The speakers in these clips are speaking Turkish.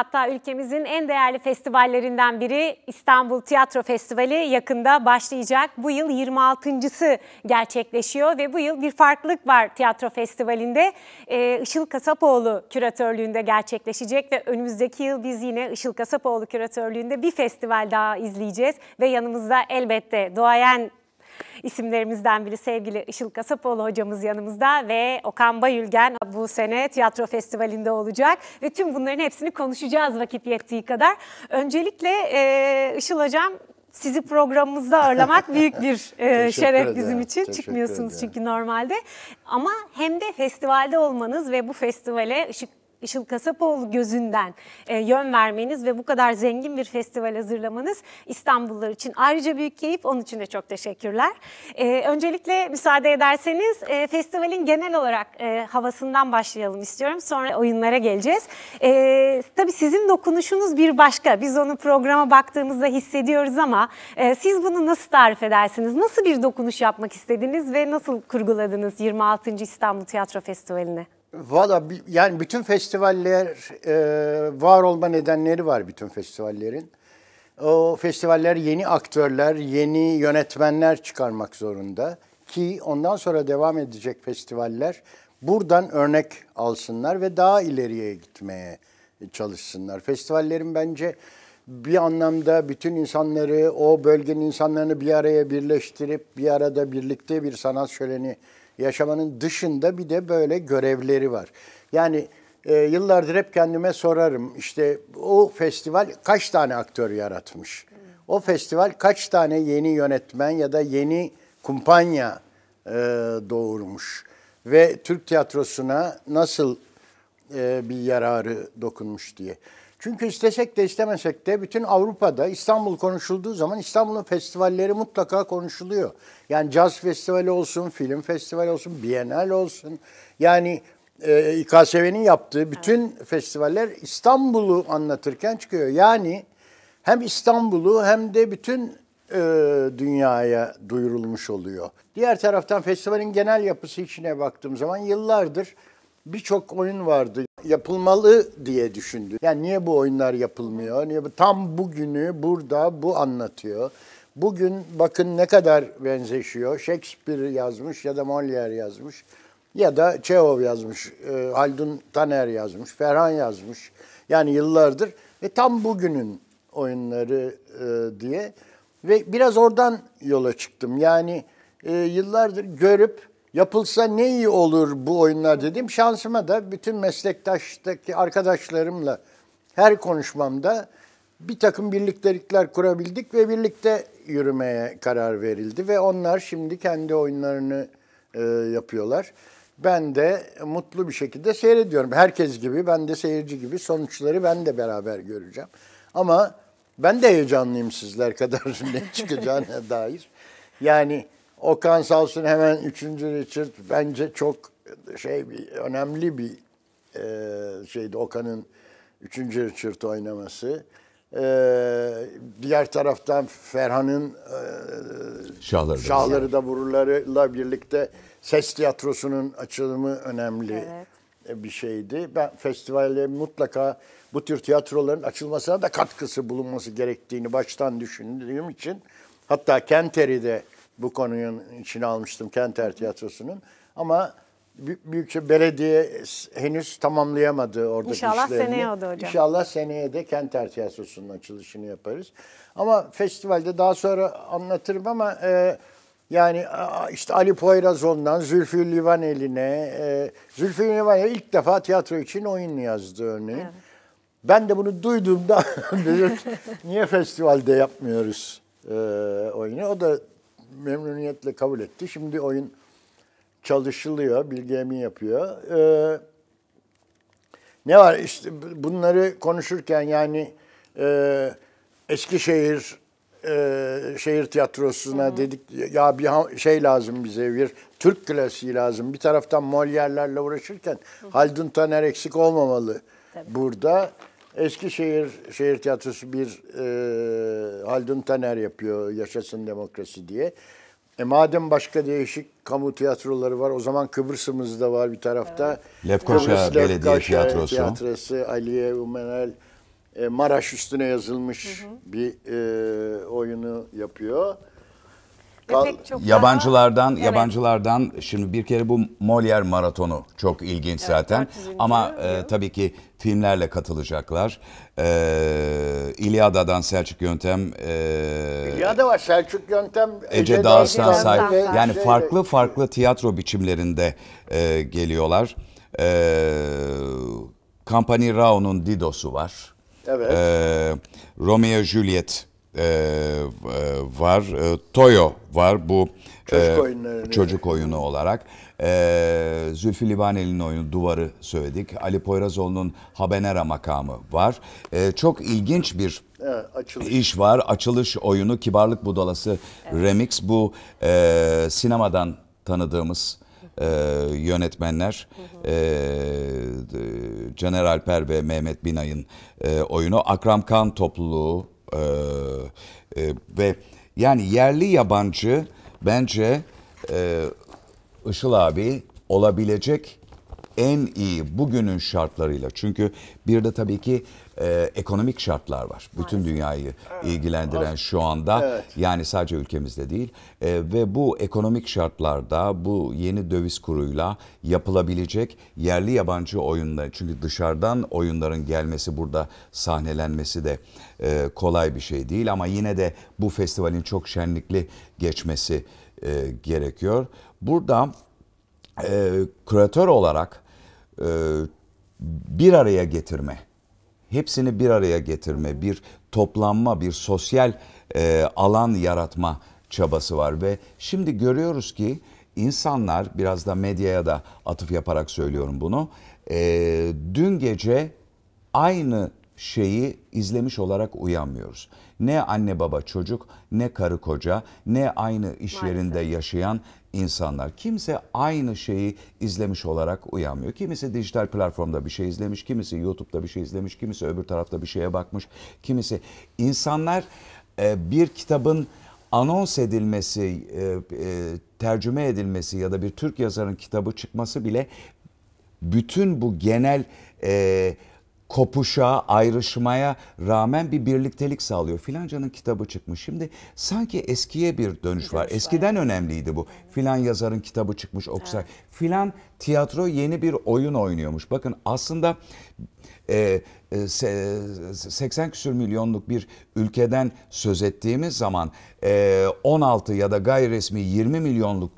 hatta ülkemizin en değerli festivallerinden biri İstanbul Tiyatro Festivali yakında başlayacak. Bu yıl 26.sı gerçekleşiyor ve bu yıl bir farklılık var tiyatro festivalinde. Ee, Işıl Kasapoğlu küratörlüğünde gerçekleşecek ve önümüzdeki yıl biz yine Işıl Kasapoğlu küratörlüğünde bir festival daha izleyeceğiz. Ve yanımızda elbette doğayan isimlerimizden biri sevgili Işıl Kasapoğlu hocamız yanımızda ve Okan Bayülgen bu sene tiyatro festivalinde olacak ve tüm bunların hepsini konuşacağız vakit yettiği kadar. Öncelikle e, Işıl hocam sizi programımızda ağırlamak büyük bir e, şeref ederim. bizim için. Teşekkür Çıkmıyorsunuz ederim. çünkü normalde. Ama hem de festivalde olmanız ve bu festivale ışık Işıl Kasapoğlu gözünden e, yön vermeniz ve bu kadar zengin bir festival hazırlamanız İstanbullular için ayrıca büyük keyif. Onun için de çok teşekkürler. E, öncelikle müsaade ederseniz e, festivalin genel olarak e, havasından başlayalım istiyorum. Sonra oyunlara geleceğiz. E, tabii sizin dokunuşunuz bir başka. Biz onu programa baktığımızda hissediyoruz ama e, siz bunu nasıl tarif edersiniz? Nasıl bir dokunuş yapmak istediniz ve nasıl kurguladınız 26. İstanbul Tiyatro Festivali'ni? Valla yani bütün festivaller e, var olma nedenleri var bütün festivallerin. O festivaller yeni aktörler, yeni yönetmenler çıkarmak zorunda ki ondan sonra devam edecek festivaller buradan örnek alsınlar ve daha ileriye gitmeye çalışsınlar. Festivallerin bence bir anlamda bütün insanları, o bölgenin insanlarını bir araya birleştirip bir arada birlikte bir sanat şöleni Yaşamanın dışında bir de böyle görevleri var. Yani e, yıllardır hep kendime sorarım işte o festival kaç tane aktör yaratmış? O festival kaç tane yeni yönetmen ya da yeni kumpanya e, doğurmuş? Ve Türk tiyatrosuna nasıl e, bir yararı dokunmuş diye. Çünkü istesek de istemesek de bütün Avrupa'da İstanbul konuşulduğu zaman İstanbul'un festivalleri mutlaka konuşuluyor. Yani caz festivali olsun, film festivali olsun, bienal olsun. Yani e, İKSV'nin yaptığı bütün evet. festivaller İstanbul'u anlatırken çıkıyor. Yani hem İstanbul'u hem de bütün e, dünyaya duyurulmuş oluyor. Diğer taraftan festivalin genel yapısı içine baktığım zaman yıllardır birçok oyun vardı yapılmalı diye düşündü. Yani niye bu oyunlar yapılmıyor? Niye bu? Tam bugünü burada bu anlatıyor. Bugün bakın ne kadar benzeşiyor. Shakespeare yazmış ya da Molière yazmış ya da Çehov yazmış, e, Haldun Taner yazmış, Ferhan yazmış. Yani yıllardır ve tam bugünün oyunları e, diye ve biraz oradan yola çıktım. Yani e, yıllardır görüp Yapılsa ne iyi olur bu oyunlar dedim. Şansıma da bütün meslektaştaki arkadaşlarımla her konuşmamda bir takım birliktelikler kurabildik ve birlikte yürümeye karar verildi. Ve onlar şimdi kendi oyunlarını e, yapıyorlar. Ben de mutlu bir şekilde seyrediyorum. Herkes gibi, ben de seyirci gibi sonuçları ben de beraber göreceğim. Ama ben de heyecanlıyım sizler kadar ne çıkacağına dair. Yani Okan Salsun hemen 3. Richard bence çok şey bir önemli bir e, şeydi Okan'ın 3. Richard oynaması. E, diğer taraftan Ferhan'ın e, şahları, şahları da vurularıyla birlikte ses tiyatrosunun açılımı önemli evet. E, bir şeydi. Ben festivalle mutlaka bu tür tiyatroların açılmasına da katkısı bulunması gerektiğini baştan düşündüğüm için hatta Kenteri'de bu konunun içine almıştım Kenter Tiyatrosu'nun. Ama büyükçe belediye henüz tamamlayamadı orada İnşallah işlerini. seneye oldu hocam. İnşallah seneye de Kenter Tiyatrosu'nun açılışını yaparız. Ama festivalde daha sonra anlatırım ama e, yani işte Ali Poyrazon'dan Zülfü Livaneli'ne, e, Zülfü Livaneli ilk defa tiyatro için oyun yazdı örneğin. Evet. Ben de bunu duyduğumda dedim niye festivalde yapmıyoruz e, oyunu. O da memnuniyetle kabul etti. Şimdi oyun çalışılıyor, bilgi emin yapıyor. Ee, ne var işte bunları konuşurken yani e, Eskişehir e, şehir tiyatrosuna hı dedik ya bir şey lazım bize bir Türk klasiği lazım. Bir taraftan Molière'lerle uğraşırken Hı-hı. Haldun Taner eksik olmamalı Tabii. burada. Eskişehir Şehir Tiyatrosu bir e, Haldun Taner yapıyor Yaşasın Demokrasi diye. E madem başka değişik kamu tiyatroları var o zaman Kıbrıs'ımız da var bir tarafta. Evet. Lefkoşa Kıbrıs, Belediye Lefkoşa Tiyatrosu. Tiyatrosu Aliye Umenel e, Maraş üstüne yazılmış hı hı. bir e, oyunu yapıyor. Kal- pek çok yabancılardan daha... yabancılardan evet. şimdi bir kere bu Molière maratonu çok ilginç evet, zaten. Ama e, tabii ki filmlerle katılacaklar. E, İlyada'dan Selçuk Yöntem e, İlyada var Selçuk Yöntem Ece, Ece Dağıstan sahip. Yani farklı farklı tiyatro biçimlerinde e, geliyorlar. E, Campani Rao'nun Dido'su var. Evet. E, Romeo Juliet e, e, var. E, Toyo var bu çocuk, e, çocuk oyunu olarak. E, Zülfü Livaneli'nin oyunu Duvar'ı söyledik. Ali Poyrazoğlu'nun Habanera makamı var. E, çok ilginç bir evet, iş var. Açılış oyunu Kibarlık Budalası evet. Remix. Bu e, sinemadan tanıdığımız e, yönetmenler hı hı. e, Caner Alper ve Mehmet Binay'ın e, oyunu Akram Kan topluluğu e, e, ve yani yerli yabancı bence e, Işıl abi olabilecek en iyi bugünün şartlarıyla çünkü bir de tabii ki e, ekonomik şartlar var. Bütün dünyayı ilgilendiren şu anda yani sadece ülkemizde değil e, ve bu ekonomik şartlarda bu yeni döviz kuruyla yapılabilecek yerli yabancı oyunlar çünkü dışarıdan oyunların gelmesi burada sahnelenmesi de e, kolay bir şey değil ama yine de bu festivalin çok şenlikli geçmesi e, gerekiyor. Burada e, küratör olarak e, bir araya getirme, hepsini bir araya getirme, bir toplanma, bir sosyal e, alan yaratma çabası var ve şimdi görüyoruz ki insanlar biraz da medyaya da atıf yaparak söylüyorum bunu. E, dün gece aynı şeyi izlemiş olarak uyanmıyoruz. Ne anne baba çocuk, ne karı koca, ne aynı iş yerinde yaşayan insanlar. Kimse aynı şeyi izlemiş olarak uyanmıyor. Kimisi dijital platformda bir şey izlemiş, kimisi YouTube'da bir şey izlemiş, kimisi öbür tarafta bir şeye bakmış, kimisi insanlar e, bir kitabın anons edilmesi, e, e, tercüme edilmesi ya da bir Türk yazarın kitabı çıkması bile bütün bu genel e, kopuşa, ayrışmaya rağmen bir birliktelik sağlıyor. Filancanın kitabı çıkmış. Şimdi sanki eskiye bir dönüş var. Eskiden önemliydi bu. Filan yazarın kitabı çıkmış okusak. Filan tiyatro yeni bir oyun oynuyormuş. Bakın aslında e, e, 80 küsür milyonluk bir ülkeden söz ettiğimiz zaman e, 16 ya da gayri resmi 20 milyonluk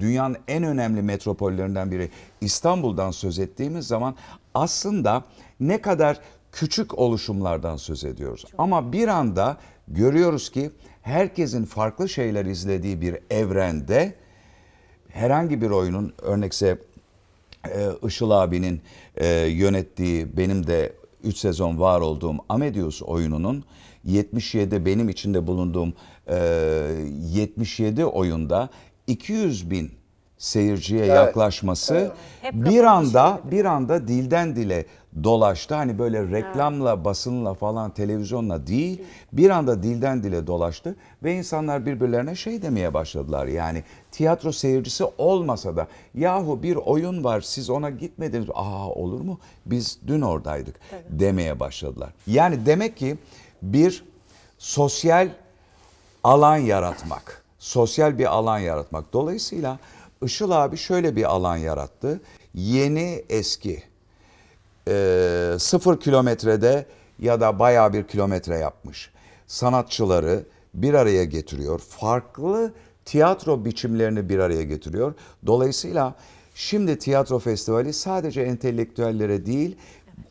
dünyanın en önemli metropollerinden biri İstanbul'dan söz ettiğimiz zaman aslında ne kadar küçük oluşumlardan söz ediyoruz. Çok. Ama bir anda görüyoruz ki herkesin farklı şeyler izlediği bir evrende herhangi bir oyunun örnekse e, Işıl abinin e, yönettiği benim de 3 sezon var olduğum Amedius oyununun 77 benim içinde bulunduğum 77 e, oyunda 200 bin seyirciye evet. yaklaşması evet. bir anda bir anda dilden dile dolaştı. Hani böyle reklamla, basınla falan televizyonla değil, bir anda dilden dile dolaştı ve insanlar birbirlerine şey demeye başladılar. Yani tiyatro seyircisi olmasa da yahu bir oyun var siz ona gitmediniz. Aa olur mu? Biz dün oradaydık evet. demeye başladılar. Yani demek ki bir sosyal alan yaratmak, sosyal bir alan yaratmak. Dolayısıyla Işıl abi şöyle bir alan yarattı. Yeni eski e, sıfır kilometrede ya da baya bir kilometre yapmış sanatçıları bir araya getiriyor. Farklı tiyatro biçimlerini bir araya getiriyor. Dolayısıyla şimdi tiyatro festivali sadece entelektüellere değil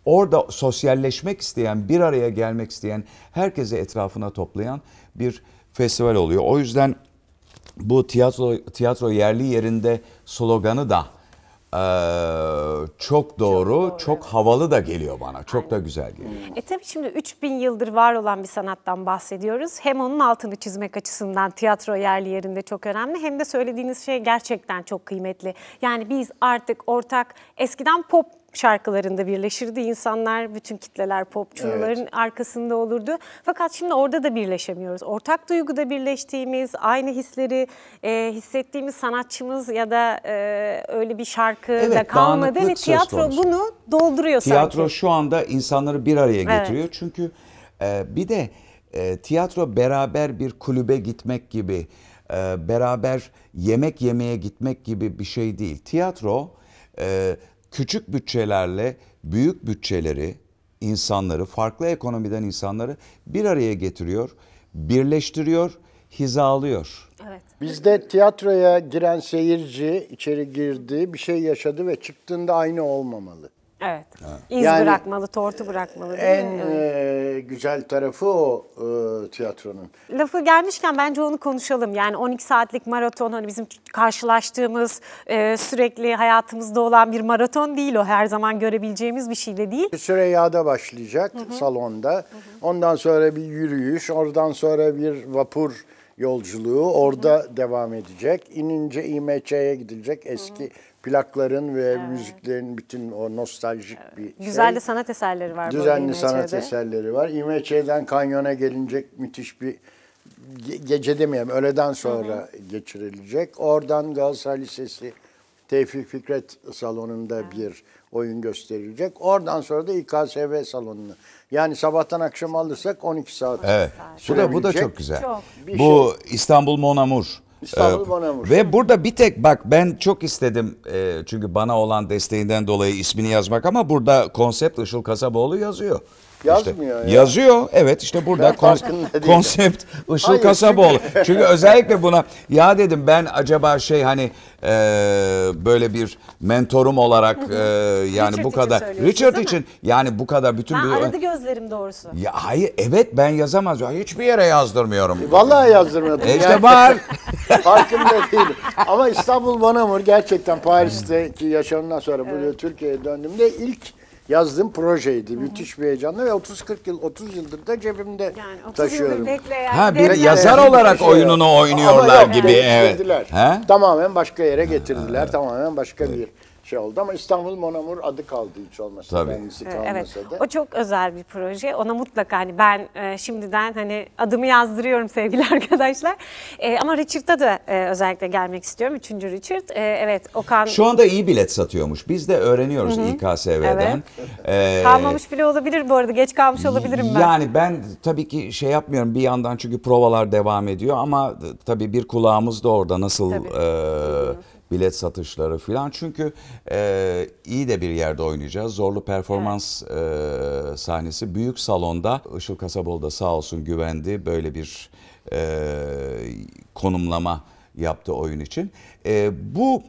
orada sosyalleşmek isteyen, bir araya gelmek isteyen herkesi etrafına toplayan bir festival oluyor. O yüzden bu tiyatro tiyatro yerli yerinde sloganı da ee, çok doğru, çok, doğru, çok havalı da geliyor bana. Çok Aynen. da güzel geliyor. E tabii şimdi 3000 yıldır var olan bir sanattan bahsediyoruz. Hem onun altını çizmek açısından tiyatro yerli yerinde çok önemli hem de söylediğiniz şey gerçekten çok kıymetli. Yani biz artık ortak eskiden pop şarkılarında birleşirdi insanlar. Bütün kitleler popçuların evet. arkasında olurdu. Fakat şimdi orada da birleşemiyoruz. Ortak duyguda birleştiğimiz, aynı hisleri e, hissettiğimiz sanatçımız ya da e, öyle bir şarkı evet, da kalmadı ve tiyatro bunu dolduruyor tiyatro sanki. şu anda insanları bir araya getiriyor. Evet. Çünkü e, bir de e, tiyatro beraber bir kulübe gitmek gibi, e, beraber yemek yemeye gitmek gibi bir şey değil. Tiyatro e, küçük bütçelerle büyük bütçeleri, insanları, farklı ekonomiden insanları bir araya getiriyor, birleştiriyor, hizalıyor. Evet. Bizde tiyatroya giren seyirci içeri girdi, bir şey yaşadı ve çıktığında aynı olmamalı. Evet. Ha. İz yani, bırakmalı, tortu bırakmalı. Değil en mi? E, güzel tarafı o e, tiyatronun. Lafı gelmişken bence onu konuşalım. Yani 12 saatlik maraton hani bizim karşılaştığımız e, sürekli hayatımızda olan bir maraton değil o. Her zaman görebileceğimiz bir şey de değil. Süreyya'da başlayacak Hı-hı. salonda. Hı-hı. Ondan sonra bir yürüyüş, oradan sonra bir vapur yolculuğu orada Hı. devam edecek. İnince İMÇ'ye gidilecek eski Hı plakların ve evet. müziklerin bütün o nostaljik evet. bir şey. Güzel de sanat eserleri var. Düzenli sanat eserleri var. İmeçe'den kanyona gelinecek müthiş bir gece demeyeyim öğleden sonra hı hı. geçirilecek. Oradan Galatasaray Lisesi Tevfik Fikret salonunda hı. bir oyun gösterilecek. Oradan sonra da İKSV salonunu. Yani sabahtan akşam alırsak 12 saat. Evet. Bu da bu da çok güzel. Çok. bu şey... İstanbul Monamur İstanbul ee, Ve burada bir tek bak ben çok istedim e, çünkü bana olan desteğinden dolayı ismini yazmak ama burada konsept Işıl Kasaboğlu yazıyor. Yazmıyor işte, ya. Yazıyor. Evet işte burada kons konsept Işıl Hayır, Kasaboğlu. Çünkü... çünkü özellikle buna ya dedim ben acaba şey hani e, böyle bir mentorum olarak e, yani bu kadar Richard için yani bu kadar bütün ben bir aradı gözlerim doğrusu. Ya hayır evet ben yazamaz. Ya, hiçbir yere yazdırmıyorum. E, vallahi yazdırmadım. E işte var. Farkında değilim. Ama İstanbul Banamur gerçekten Paris'teki yaşamından sonra evet. buraya Türkiye'ye döndüğümde ilk yazdığım projeydi. Hı hı. Müthiş bir heyecanla ve 30-40 yıl, 30 yıldır da cebimde yani 30 taşıyorum. ha bir yazar yani. olarak şey oyununu oynuyorlar Ama yok, gibi. Evet. He? Tamamen başka yere getirdiler. Ha, evet. Tamamen başka evet. bir şey oldu ama İstanbul Monamur adı kaldı hiç olmasa Tabii. kendisi kalmasa evet. da. O çok özel bir proje. Ona mutlaka hani ben e, şimdiden hani adımı yazdırıyorum sevgili arkadaşlar. E, ama Richard'a da e, özellikle gelmek istiyorum. Üçüncü Richard. E, evet Okan. Şu anda iyi bilet satıyormuş. Biz de öğreniyoruz Hı-hı. İKSV'den. Evet. Ee, Kalmamış bile olabilir bu arada. Geç kalmış olabilirim ben. Yani ben tabii ki şey yapmıyorum bir yandan çünkü provalar devam ediyor ama tabii bir kulağımız da orada nasıl e, bilet satışları filan. Çünkü e, iyi de bir yerde oynayacağız. Zorlu performans evet. e, sahnesi büyük salonda. Işıl Kasabol'da sağ olsun güvendi böyle bir e, konumlama yaptı oyun için. E, bu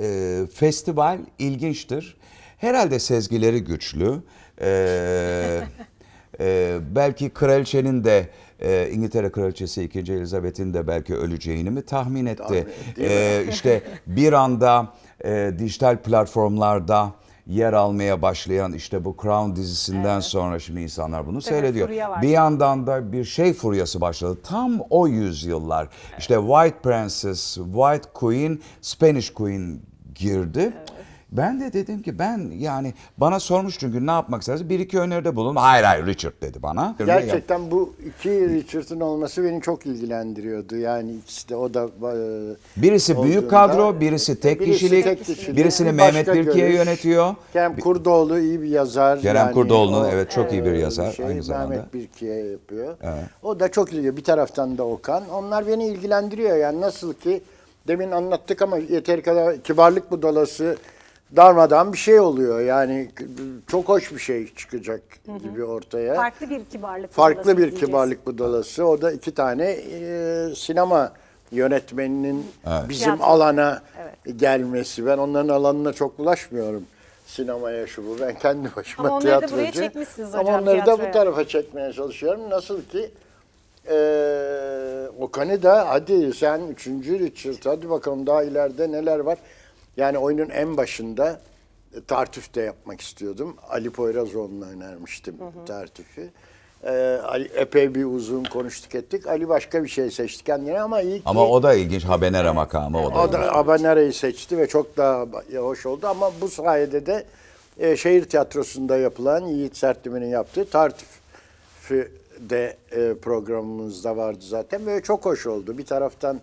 e, festival ilginçtir. Herhalde sezgileri güçlü. E, e, belki kraliçenin de e, İngiltere Kraliçesi 2. Elizabeth'in de belki öleceğini mi tahmin etti? E, işte bir anda e, dijital platformlarda yer almaya başlayan işte bu Crown dizisinden evet. sonra şimdi insanlar bunu Tabii seyrediyor. Bir yandan da bir şey furyası başladı. Tam o yüzyıllar evet. işte White Princess, White Queen, Spanish Queen girdi. Evet. Ben de dedim ki ben yani bana sormuş çünkü ne yapmak istersin? Bir iki öneride bulun. Hayır hayır Richard dedi bana. Gerçekten bu iki Richard'ın olması beni çok ilgilendiriyordu. Yani ikisi de o da e, birisi büyük kadro, birisi tek birisi kişilik, tek kişilik birisini Mehmet Birki'ye yönetiyor. Kerem Kurdoğlu iyi bir yazar. Kerem yani Kurdoğlu evet çok iyi bir e, yazar şey, aynı zamanda. Mehmet Birki'ye yapıyor. Evet. O da çok ilgili. Bir taraftan da Okan. Onlar beni ilgilendiriyor yani nasıl ki demin anlattık ama yeteri kadar kibarlık budalası darmadan bir şey oluyor. Yani çok hoş bir şey çıkacak hı hı. gibi ortaya. Farklı bir kibarlık Farklı budalası bir diyeceğiz. kibarlık budalası. O da iki tane e, sinema yönetmeninin evet. bizim Tiyatro. alana evet. gelmesi. Ben onların alanına çok ulaşmıyorum. Sinemaya şu bu. Ben kendi başıma Ama tiyatrocu. onları da buraya çekmişsiniz hocam Ama onları tiyatroya. da bu tarafa çekmeye çalışıyorum. Nasıl ki ee, Okan'ı da hadi sen üçüncü Richard hadi bakalım daha ileride neler var. Yani oyunun en başında e, tartüf de yapmak istiyordum. Ali Poyrazoğlu'na önermiştim hı hı. tartüfü. Ee, Ali, epey bir uzun konuştuk ettik. Ali başka bir şey seçti kendine ama iyi ki... Ama o da ilginç. Habanera makamı o da. O da Habanera'yı seçti ve çok daha hoş oldu ama bu sayede de e, şehir tiyatrosunda yapılan Yiğit Sertlime'nin yaptığı tartüfü de e, programımızda vardı zaten ve çok hoş oldu. Bir taraftan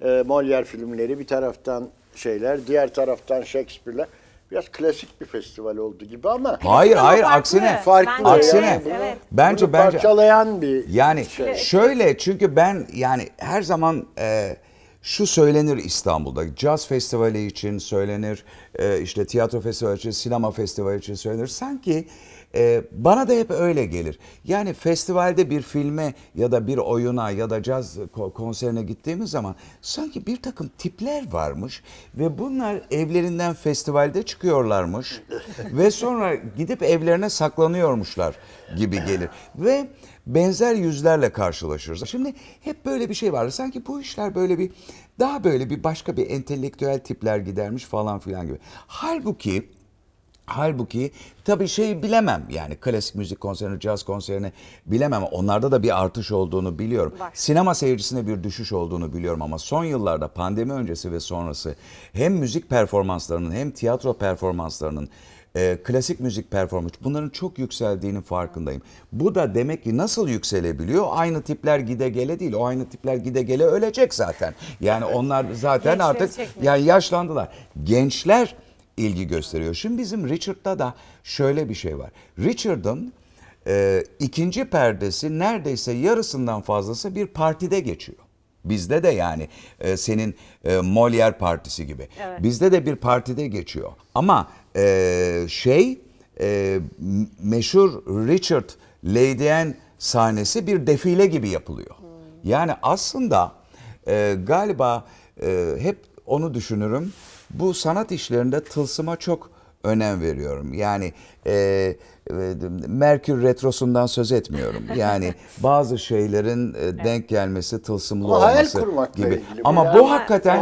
e, Molière filmleri, bir taraftan şeyler. Diğer taraftan Shakespeare'ler. Biraz klasik bir festival oldu gibi ama Hayır hayır farklı. aksine. Farklı Bence, aksine. evet, evet. Bence bunu bence parçalayan bir yani şey. şöyle çünkü ben yani her zaman e, şu söylenir İstanbul'da caz festivali için söylenir e, işte tiyatro festivali için sinema festivali için söylenir sanki ee, bana da hep öyle gelir. Yani festivalde bir filme ya da bir oyuna ya da caz konserine gittiğimiz zaman sanki bir takım tipler varmış ve bunlar evlerinden festivalde çıkıyorlarmış ve sonra gidip evlerine saklanıyormuşlar gibi gelir. Ve benzer yüzlerle karşılaşırız. Şimdi hep böyle bir şey var. Sanki bu işler böyle bir daha böyle bir başka bir entelektüel tipler gidermiş falan filan gibi. Halbuki Halbuki tabii şey bilemem yani klasik müzik konserini, caz konserini bilemem. Onlarda da bir artış olduğunu biliyorum. Var. Sinema seyircisinde bir düşüş olduğunu biliyorum ama son yıllarda pandemi öncesi ve sonrası hem müzik performanslarının hem tiyatro performanslarının e, klasik müzik performans bunların çok yükseldiğinin farkındayım. Bu da demek ki nasıl yükselebiliyor? Aynı tipler gide gele değil. O aynı tipler gide gele ölecek zaten. Yani onlar zaten artık yani yaşlandılar. Gençler ilgi gösteriyor. Şimdi bizim Richard'da da şöyle bir şey var. Richard'ın e, ikinci perdesi neredeyse yarısından fazlası bir partide geçiyor. Bizde de yani e, senin e, Molière partisi gibi. Evet. Bizde de bir partide geçiyor. Ama e, şey e, meşhur Richard Lady Anne sahnesi bir defile gibi yapılıyor. Hmm. Yani aslında e, galiba e, hep onu düşünürüm bu sanat işlerinde tılsıma çok önem veriyorum. Yani e, e Merkür Retrosu'ndan söz etmiyorum. Yani bazı şeylerin e, denk gelmesi, tılsımlı o olması gibi. Ama ya. bu hakikaten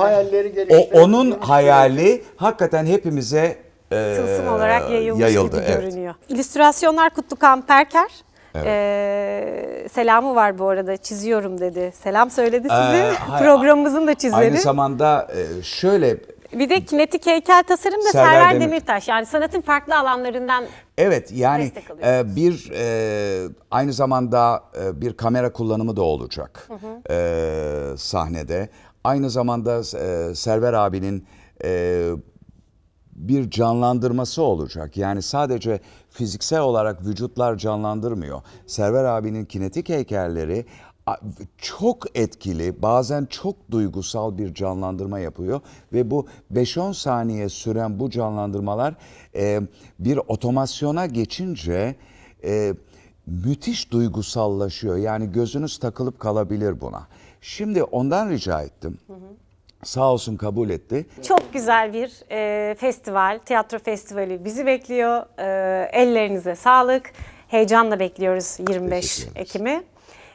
o, onun şey hayali hakikaten hepimize e, tılsım olarak yayılmış yayıldı, gibi evet. görünüyor. İllüstrasyonlar Kutlu Perker Evet. Ee, selamı var bu arada çiziyorum dedi. Selam söyledi size. Ee, Programımızın da çizeri. Aynı zamanda e, şöyle bir de kinetik heykel tasarım da Serdar, Serdar Demir. Demirtaş. Yani sanatın farklı alanlarından Evet yani e, bir e, aynı zamanda e, bir kamera kullanımı da olacak hı hı. E, sahnede. Aynı zamanda e, Server abinin e, bir canlandırması olacak. Yani sadece fiziksel olarak vücutlar canlandırmıyor. Server abinin kinetik heykelleri çok etkili bazen çok duygusal bir canlandırma yapıyor ve bu 5-10 saniye süren bu canlandırmalar e, bir otomasyona geçince e, müthiş duygusallaşıyor. Yani gözünüz takılıp kalabilir buna. Şimdi ondan rica ettim. Hı hı. Sağ olsun kabul etti. Çok güzel bir e, festival, tiyatro festivali bizi bekliyor. E, ellerinize sağlık. Heyecanla bekliyoruz 25 Ekim'i.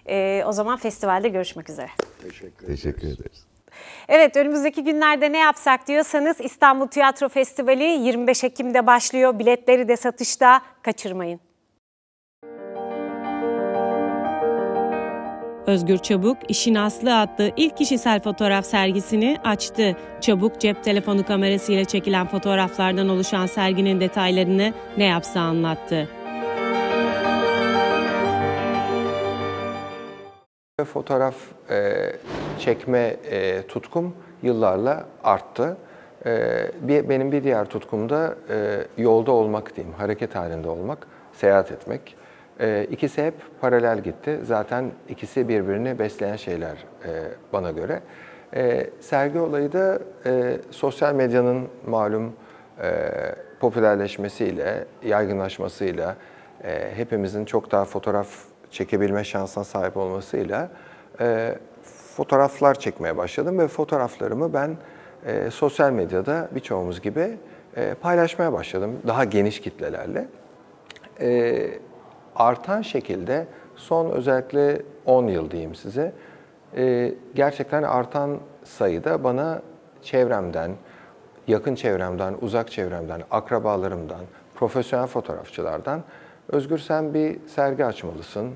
E, o zaman festivalde görüşmek üzere. Teşekkür, Teşekkür ederiz. Evet önümüzdeki günlerde ne yapsak diyorsanız İstanbul Tiyatro Festivali 25 Ekim'de başlıyor. Biletleri de satışta kaçırmayın. Özgür Çabuk, İşin Aslı adlı ilk kişisel fotoğraf sergisini açtı. Çabuk cep telefonu kamerasıyla çekilen fotoğraflardan oluşan serginin detaylarını ne yapsa anlattı. ve fotoğraf e, çekme e, tutkum yıllarla arttı. E, bir, benim bir diğer tutkum da e, yolda olmak diyeyim, hareket halinde olmak, seyahat etmek. E, ikisi hep paralel gitti. Zaten ikisi birbirini besleyen şeyler e, bana göre. E, sergi olayı da e, sosyal medyanın malum e, popülerleşmesiyle, yaygınlaşmasıyla, e, hepimizin çok daha fotoğraf çekebilme şansına sahip olmasıyla e, fotoğraflar çekmeye başladım ve fotoğraflarımı ben e, sosyal medyada birçoğumuz gibi e, paylaşmaya başladım daha geniş kitlelerle. E, artan şekilde son özellikle 10 yıl diyeyim size e, gerçekten artan sayıda bana çevremden, yakın çevremden, uzak çevremden, akrabalarımdan, profesyonel fotoğrafçılardan Özgür sen bir sergi açmalısın,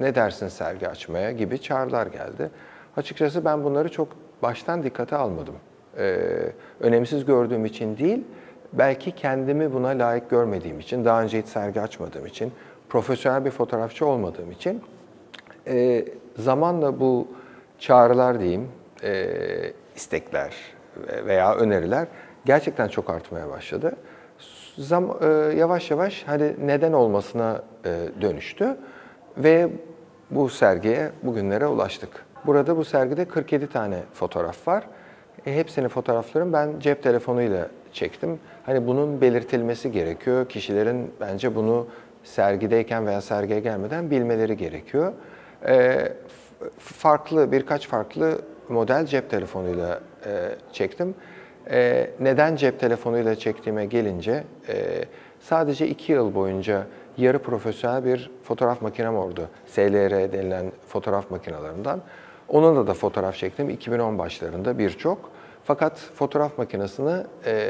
ne dersin sergi açmaya gibi çağrılar geldi. Açıkçası ben bunları çok baştan dikkate almadım. Ee, önemsiz gördüğüm için değil, belki kendimi buna layık görmediğim için, daha önce hiç sergi açmadığım için, profesyonel bir fotoğrafçı olmadığım için e, zamanla bu çağrılar diyeyim, e, istekler veya öneriler gerçekten çok artmaya başladı zam, e, yavaş yavaş hani neden olmasına e, dönüştü ve bu sergiye bugünlere ulaştık. Burada bu sergide 47 tane fotoğraf var. E, hepsini fotoğrafların ben cep telefonuyla çektim. Hani bunun belirtilmesi gerekiyor. Kişilerin bence bunu sergideyken veya sergiye gelmeden bilmeleri gerekiyor. E, farklı birkaç farklı model cep telefonuyla e, çektim. E, neden cep telefonuyla çektiğime gelince e, sadece iki yıl boyunca yarı profesyonel bir fotoğraf makinem oldu. SLR denilen fotoğraf makinalarından. Onunla da fotoğraf çektim 2010 başlarında birçok. Fakat fotoğraf makinesini e,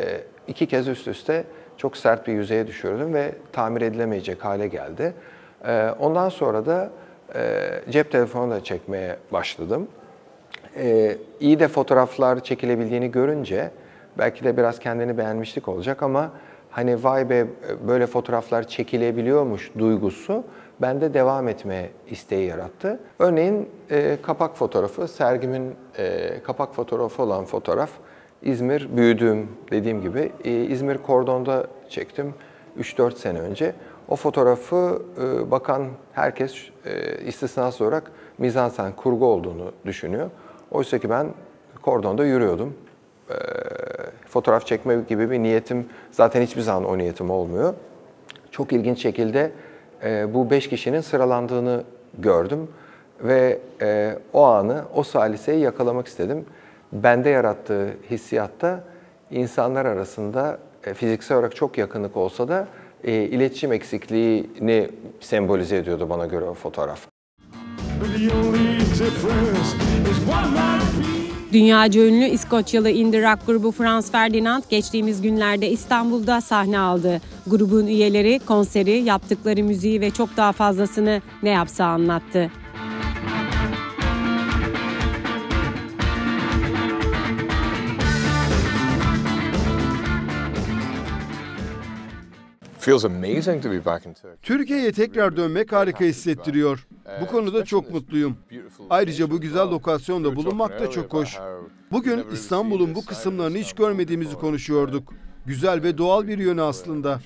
iki kez üst üste çok sert bir yüzeye düşürdüm ve tamir edilemeyecek hale geldi. E, ondan sonra da e, cep telefonuyla çekmeye başladım. E, iyi de fotoğraflar çekilebildiğini görünce Belki de biraz kendini beğenmişlik olacak ama hani vay be böyle fotoğraflar çekilebiliyormuş duygusu bende devam etme isteği yarattı. Örneğin e, kapak fotoğrafı, sergimin e, kapak fotoğrafı olan fotoğraf İzmir büyüdüğüm dediğim gibi e, İzmir Kordon'da çektim 3-4 sene önce. O fotoğrafı e, bakan herkes e, istisnasız olarak mizansen kurgu olduğunu düşünüyor. Oysa ki ben kordonda yürüyordum. E, fotoğraf çekme gibi bir niyetim zaten hiçbir zaman o niyetim olmuyor. Çok ilginç şekilde e, bu beş kişinin sıralandığını gördüm ve e, o anı, o saliseyi yakalamak istedim. Bende yarattığı hissiyatta insanlar arasında e, fiziksel olarak çok yakınlık olsa da e, iletişim eksikliğini sembolize ediyordu bana göre o fotoğraf. The only difference is one man Dünyaca ünlü İskoçyalı indie rock grubu Franz Ferdinand geçtiğimiz günlerde İstanbul'da sahne aldı. Grubun üyeleri konseri, yaptıkları müziği ve çok daha fazlasını ne yapsa anlattı. Türkiye'ye tekrar dönmek harika hissettiriyor. Bu konuda çok mutluyum. Ayrıca bu güzel lokasyonda bulunmak da çok hoş. Bugün İstanbul'un bu kısımlarını hiç görmediğimizi konuşuyorduk. Güzel ve doğal bir yönü aslında.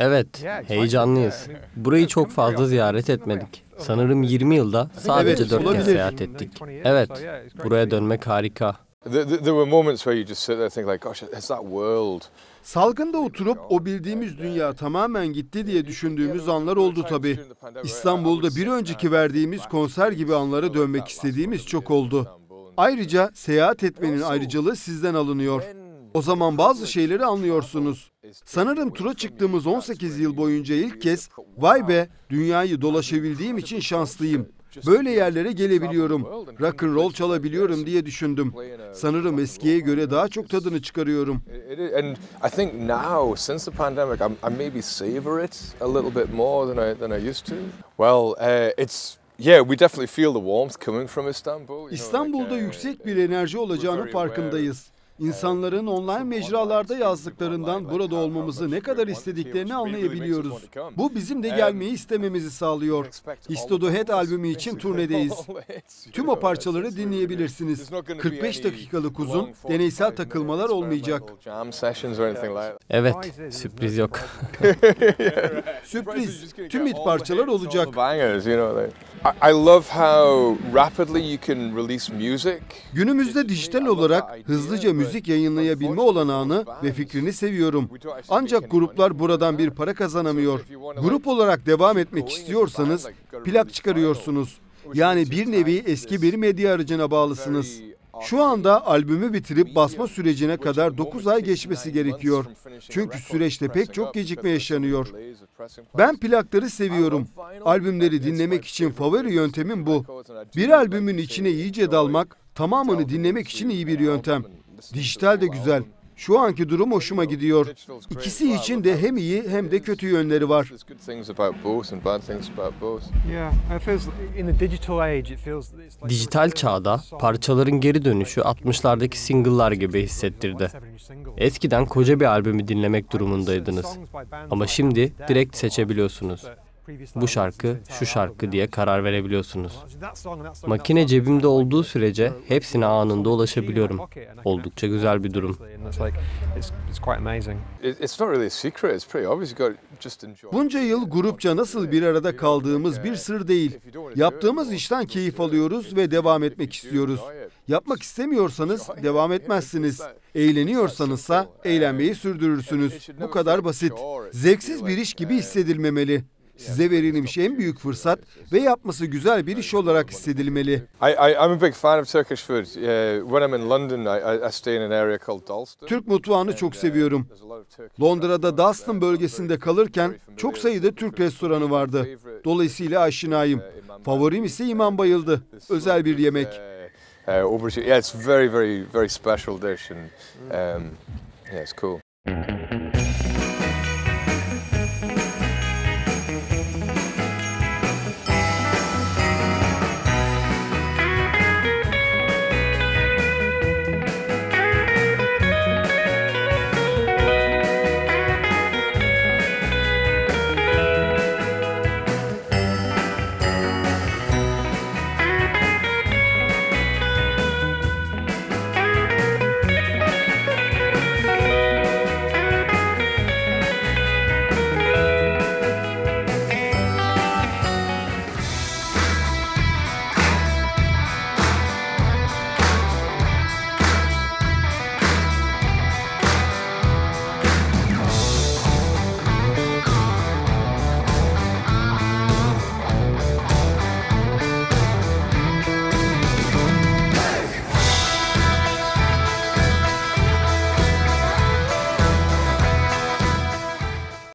Evet, heyecanlıyız. Burayı çok fazla ziyaret etmedik. Sanırım 20 yılda sadece evet, 4 kez seyahat ettik. Evet, buraya dönmek harika. Salgında oturup o bildiğimiz dünya tamamen gitti diye düşündüğümüz anlar oldu tabi. İstanbul'da bir önceki verdiğimiz konser gibi anlara dönmek istediğimiz çok oldu. Ayrıca seyahat etmenin ayrıcalığı sizden alınıyor. O zaman bazı şeyleri anlıyorsunuz. Sanırım tura çıktığımız 18 yıl boyunca ilk kez vay be dünyayı dolaşabildiğim için şanslıyım Böyle yerlere gelebiliyorum. Rock and roll çalabiliyorum diye düşündüm. Sanırım eskiye göre daha çok tadını çıkarıyorum. Well, uh, it's Yeah, we uh, yüksek bir enerji olacağını farkındayız. İnsanların online mecralarda yazdıklarından burada olmamızı ne kadar istediklerini anlayabiliyoruz. Bu bizim de gelmeyi istememizi sağlıyor. Histodohet albümü için turnedeyiz. Tüm o parçaları dinleyebilirsiniz. 45 dakikalık uzun, deneysel takılmalar olmayacak. Evet, sürpriz yok. sürpriz, tüm hit parçalar olacak. Günümüzde dijital olarak hızlıca müzik müzik yayınlayabilme olanağını ve fikrini seviyorum. Ancak gruplar buradan bir para kazanamıyor. Grup olarak devam etmek istiyorsanız plak çıkarıyorsunuz. Yani bir nevi eski bir medya aracına bağlısınız. Şu anda albümü bitirip basma sürecine kadar 9 ay geçmesi gerekiyor. Çünkü süreçte pek çok gecikme yaşanıyor. Ben plakları seviyorum. Albümleri dinlemek için favori yöntemim bu. Bir albümün içine iyice dalmak, tamamını dinlemek için iyi bir yöntem. Dijital de güzel. Şu anki durum hoşuma gidiyor. İkisi için de hem iyi hem de kötü yönleri var. Dijital çağda parçaların geri dönüşü 60'lardaki single'lar gibi hissettirdi. Eskiden koca bir albümü dinlemek durumundaydınız. Ama şimdi direkt seçebiliyorsunuz bu şarkı, şu şarkı diye karar verebiliyorsunuz. Makine cebimde olduğu sürece hepsine anında ulaşabiliyorum. Oldukça güzel bir durum. Bunca yıl grupça nasıl bir arada kaldığımız bir sır değil. Yaptığımız işten keyif alıyoruz ve devam etmek istiyoruz. Yapmak istemiyorsanız devam etmezsiniz. Eğleniyorsanızsa eğlenmeyi sürdürürsünüz. Bu kadar basit. Zevksiz bir iş gibi hissedilmemeli size verilen bir şey en büyük fırsat ve yapması güzel bir iş olarak hissedilmeli. Uh, Türk mutfağını çok uh, seviyorum. Londra'da Dalston bölgesinde kalırken çok sayıda Türk restoranı vardı. Uh, Dolayısıyla aşinayım. Favorim ise İmam Bayıldı. Özel bir yemek. Yeah, it's very, very, very special dish and um, yeah, it's cool.